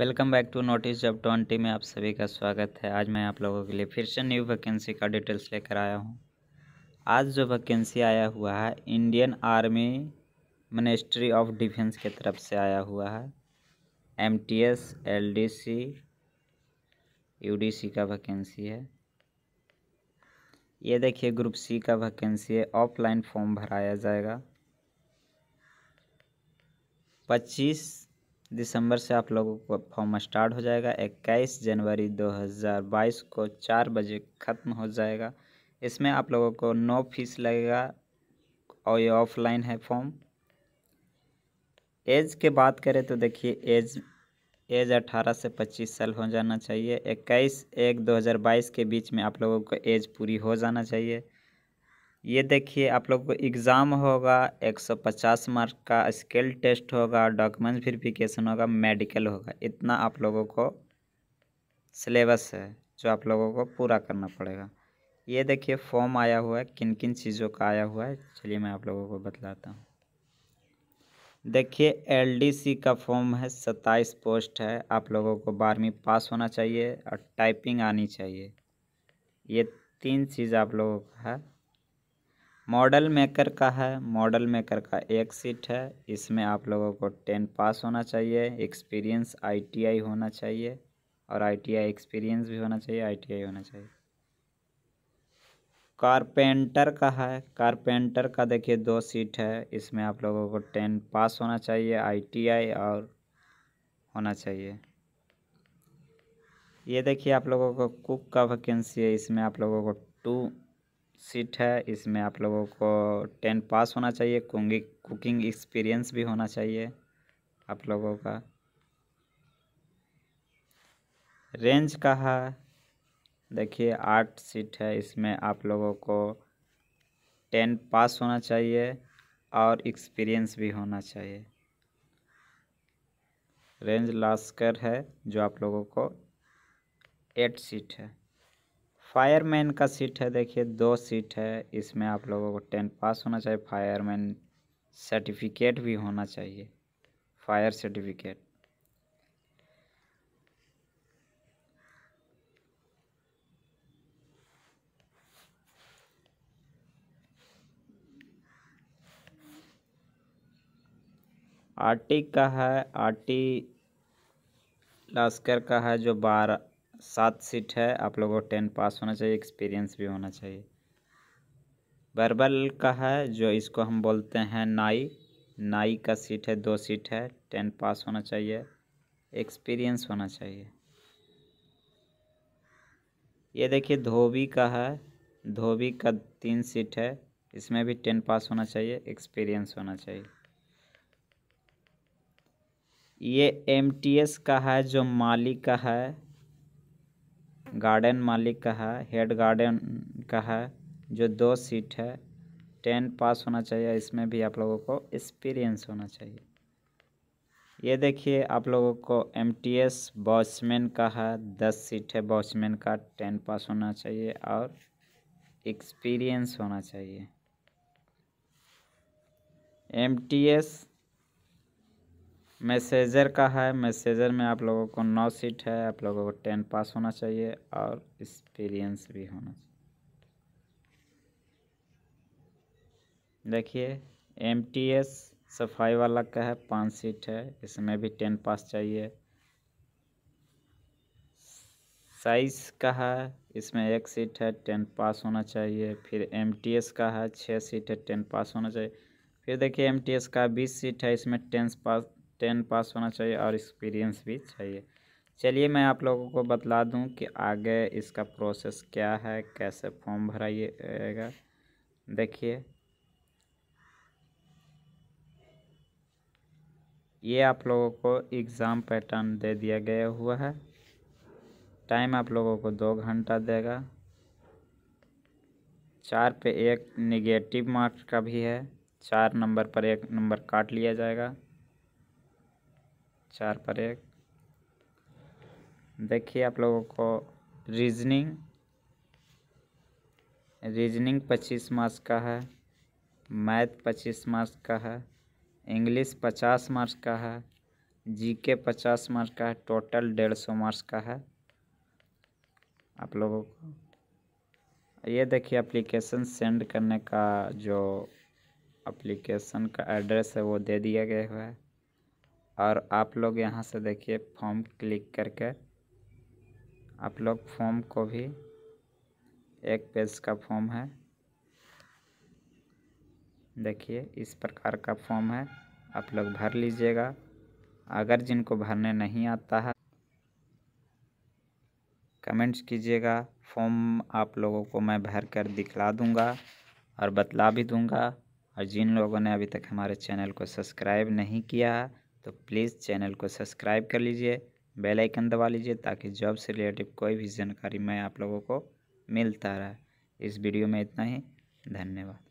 welcome back to notice जब twenty में आप सभी का स्वागत है आज मैं आप लोगों के लिए फिर से न्यू वैकेंसी का डिटेल्स लेकर आया हूँ आज जो वैकेंसी आया हुआ है Indian army ministry of defence के तरफ से आया हुआ है M T S L D C U D C का वैकेंसी है ये देखिए ग्रुप सी का वैकेंसी है ऑफलाइन फॉर्म भराया जाएगा पच्चीस दिसंबर से आप लोगों को फॉर्म स्टार्ट हो जाएगा इक्कीस जनवरी 2022 को चार बजे ख़त्म हो जाएगा इसमें आप लोगों को नो फीस लगेगा और ये ऑफलाइन है फॉर्म एज के बात करें तो देखिए एज एज अठारह से पच्चीस साल हो जाना चाहिए इक्कीस एक दो हज़ार बाईस के बीच में आप लोगों को एज पूरी हो जाना चाहिए ये देखिए आप लोग को एग्ज़ाम होगा 150 मार्क का स्केल टेस्ट होगा डॉक्यूमेंट वेरिफिकेशन होगा मेडिकल होगा इतना आप लोगों को सिलेबस है जो आप लोगों को पूरा करना पड़ेगा ये देखिए फॉर्म आया हुआ है किन किन चीज़ों का आया हुआ है चलिए मैं आप लोगों को बतलाता हूँ देखिए एलडीसी का फॉर्म है सत्ताईस पोस्ट है आप लोगों को बारहवीं पास होना चाहिए और टाइपिंग आनी चाहिए ये तीन चीज़ आप लोगों का है मॉडल मेकर का है मॉडल मेकर का एक सीट है इसमें आप लोगों को टेन पास होना चाहिए एक्सपीरियंस आईटीआई होना चाहिए और आईटीआई एक्सपीरियंस भी होना चाहिए आईटीआई होना चाहिए कारपेंटर का है कारपेंटर का देखिए दो सीट है इसमें आप लोगों को टेन पास होना चाहिए आईटीआई और होना चाहिए ये देखिए आप लोगों को कुक का वैकेंसी है इसमें आप लोगों को टू सीट है इसमें आप लोगों को टेन पास होना चाहिए कुंगी कुकिंग एक्सपीरियंस भी होना चाहिए आप लोगों का रेंज का है देखिए आठ सीट है इसमें आप लोगों को टेन पास होना चाहिए और एक्सपीरियंस भी होना चाहिए रेंज लास्कर है जो आप लोगों को एट सीट है फायरमैन का सीट है देखिए दो सीट है इसमें आप लोगों को टेन पास होना चाहिए फायरमैन सर्टिफिकेट भी होना चाहिए फायर सर्टिफिकेट आर का है आर लास्कर का है जो बारह सात सीट है आप लोगों को टेन पास होना चाहिए एक्सपीरियंस भी होना चाहिए बर्बल का है जो इसको हम बोलते हैं नाई नाई का सीट है दो सीट है टेन पास होना चाहिए एक्सपीरियंस होना चाहिए ये देखिए धोबी का है धोबी का तीन सीट है इसमें भी टेन पास होना चाहिए एक्सपीरियंस होना चाहिए ये एम का है जो माली का है गार्डन मालिक का है हेड गार्डन का है जो दो सीट है टेन पास होना चाहिए इसमें भी आप लोगों को एक्सपीरियंस होना चाहिए ये देखिए आप लोगों को एम टी एस बॉसमैन का है दस सीट है बॉसमैन का टेन पास होना चाहिए और एक्सपीरियंस होना चाहिए एम टी एस मैसेजर का है मैसेजर में आप लोगों को नौ सीट है आप लोगों को टेन पास होना चाहिए और एक्सपीरियंस भी होना चाहिए देखिए एम टी एस सफाई वाला का है पाँच सीट है इसमें भी टेन पास चाहिए साइज का है इसमें एक सीट है टेन पास होना चाहिए फिर एम टी एस का है छः सीट है टेन पास होना चाहिए फिर देखिए एम टी एस का बीस सीट है इसमें टेंस पास टेन पास होना चाहिए और एक्सपीरियंस भी चाहिए चलिए मैं आप लोगों को बतला दूं कि आगे इसका प्रोसेस क्या है कैसे फॉर्म भराइएगा देखिए ये आप लोगों को एग्ज़ाम पैटर्न दे दिया गया हुआ है टाइम आप लोगों को दो घंटा देगा चार पे एक निगेटिव मार्क्स का भी है चार नंबर पर एक नंबर काट लिया जाएगा चार पर एक देखिए आप लोगों को रीजनिंग रीजनिंग पच्चीस मार्क्स का है मैथ पच्चीस मार्क्स का है इंग्लिश पचास मार्क्स का है जीके पचास मार्क्स का है टोटल डेढ़ सौ मार्क्स का है आप लोगों को ये देखिए एप्लीकेशन सेंड करने का जो एप्लीकेशन का एड्रेस है वो दे दिया गया है और आप लोग यहाँ से देखिए फॉर्म क्लिक करके आप लोग फॉर्म को भी एक पेज का फॉर्म है देखिए इस प्रकार का फॉर्म है आप लोग भर लीजिएगा अगर जिनको भरने नहीं आता है कमेंट्स कीजिएगा फॉर्म आप लोगों को मैं भर कर दिखला दूँगा और बतला भी दूँगा और जिन लोगों ने अभी तक हमारे चैनल को सब्सक्राइब नहीं किया तो प्लीज़ चैनल को सब्सक्राइब कर लीजिए बेल आइकन दबा लीजिए ताकि जॉब से रिलेटेड कोई भी जानकारी मैं आप लोगों को मिलता रहा इस वीडियो में इतना ही धन्यवाद